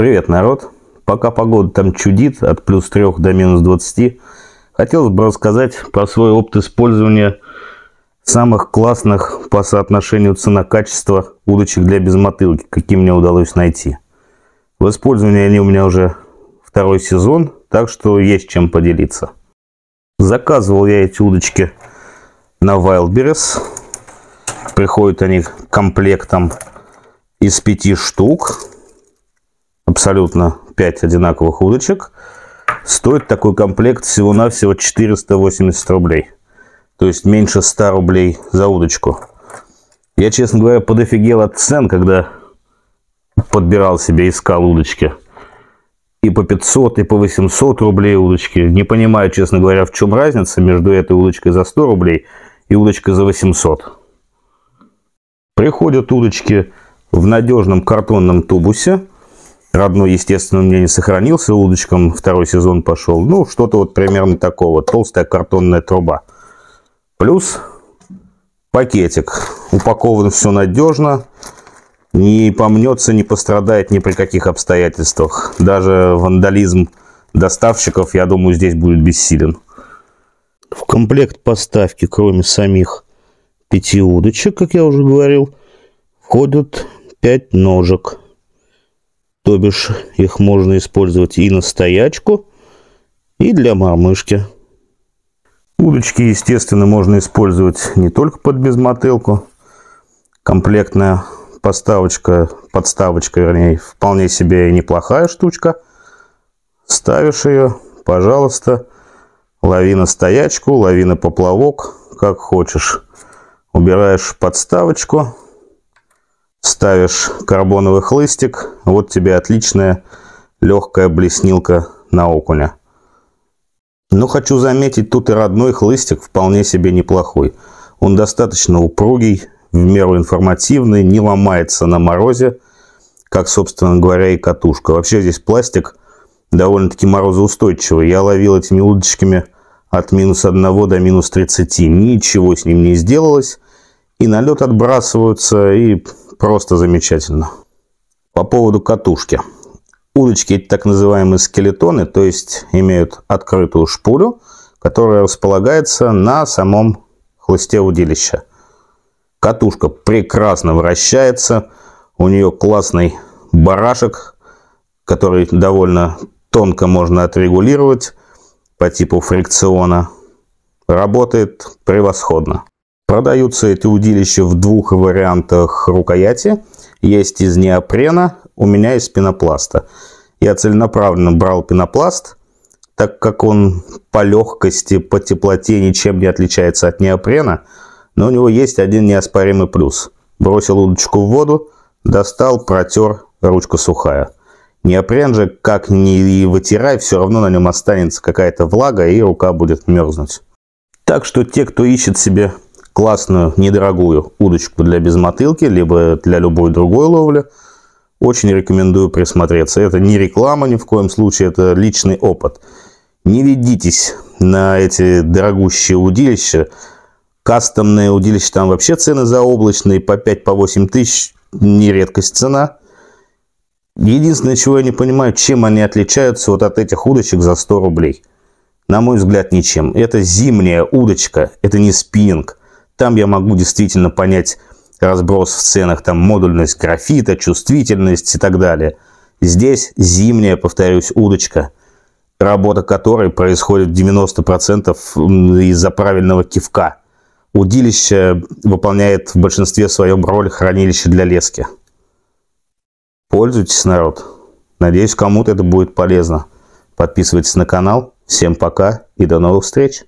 Привет, народ! Пока погода там чудит от плюс 3 до минус 20, хотелось бы рассказать про свой опыт использования самых классных по соотношению цена-качество удочек для безмотылки, какие мне удалось найти. В использовании они у меня уже второй сезон, так что есть чем поделиться. Заказывал я эти удочки на Wildberries. Приходят они комплектом из пяти штук абсолютно 5 одинаковых удочек. Стоит такой комплект всего-навсего 480 рублей. То есть меньше 100 рублей за удочку. Я, честно говоря, подофигел от цен, когда подбирал себе, искал удочки. И по 500, и по 800 рублей удочки. Не понимаю, честно говоря, в чем разница между этой удочкой за 100 рублей и удочкой за 800. Приходят удочки в надежном картонном тубусе Родной, естественно, у меня не сохранился, удочкам второй сезон пошел. Ну, что-то вот примерно такого. Толстая картонная труба. Плюс пакетик. Упаковано все надежно. Не помнется, не пострадает ни при каких обстоятельствах. Даже вандализм доставщиков, я думаю, здесь будет бессилен. В комплект поставки, кроме самих пяти удочек, как я уже говорил, входят пять ножек. То бишь их можно использовать и на стоячку, и для мормышки. Удочки, естественно, можно использовать не только под безмотылку. Комплектная поставочка, подставочка, вернее, вполне себе неплохая штучка. Ставишь ее, пожалуйста, лови на стоячку, лови на поплавок, как хочешь. Убираешь подставочку, ставишь карбоновый хлыстик, вот тебе отличная легкая блеснилка на окуня. Но хочу заметить, тут и родной хлыстик вполне себе неплохой. Он достаточно упругий, в меру информативный, не ломается на морозе, как, собственно говоря, и катушка. Вообще здесь пластик довольно-таки морозоустойчивый. Я ловил этими удочками от минус 1 до минус 30. Ничего с ним не сделалось. И на лед отбрасываются, и просто замечательно. По поводу катушки. Удочки это так называемые скелетоны, то есть имеют открытую шпулю, которая располагается на самом хлысте удилища. Катушка прекрасно вращается, у нее классный барашек, который довольно тонко можно отрегулировать по типу фрикциона. Работает превосходно. Продаются эти удилища в двух вариантах рукояти. Есть из неопрена, у меня из пенопласта. Я целенаправленно брал пенопласт, так как он по легкости, по теплоте ничем не отличается от неопрена. Но у него есть один неоспоримый плюс. Бросил удочку в воду, достал, протер, ручка сухая. Неопрен же, как ни вытирай, все равно на нем останется какая-то влага и рука будет мерзнуть. Так что те, кто ищет себе классную, недорогую удочку для безмотылки, либо для любой другой ловли. Очень рекомендую присмотреться. Это не реклама ни в коем случае, это личный опыт. Не ведитесь на эти дорогущие удилища. Кастомные удилища, там вообще цены заоблачные, по 5-8 по тысяч, не редкость цена. Единственное, чего я не понимаю, чем они отличаются вот от этих удочек за 100 рублей. На мой взгляд, ничем. Это зимняя удочка, это не спиннинг. Там я могу действительно понять разброс в ценах, там модульность графита, чувствительность и так далее. Здесь зимняя, повторюсь, удочка, работа которой происходит 90% из-за правильного кивка. Удилище выполняет в большинстве своем роль хранилища для лески. Пользуйтесь, народ. Надеюсь, кому-то это будет полезно. Подписывайтесь на канал. Всем пока и до новых встреч.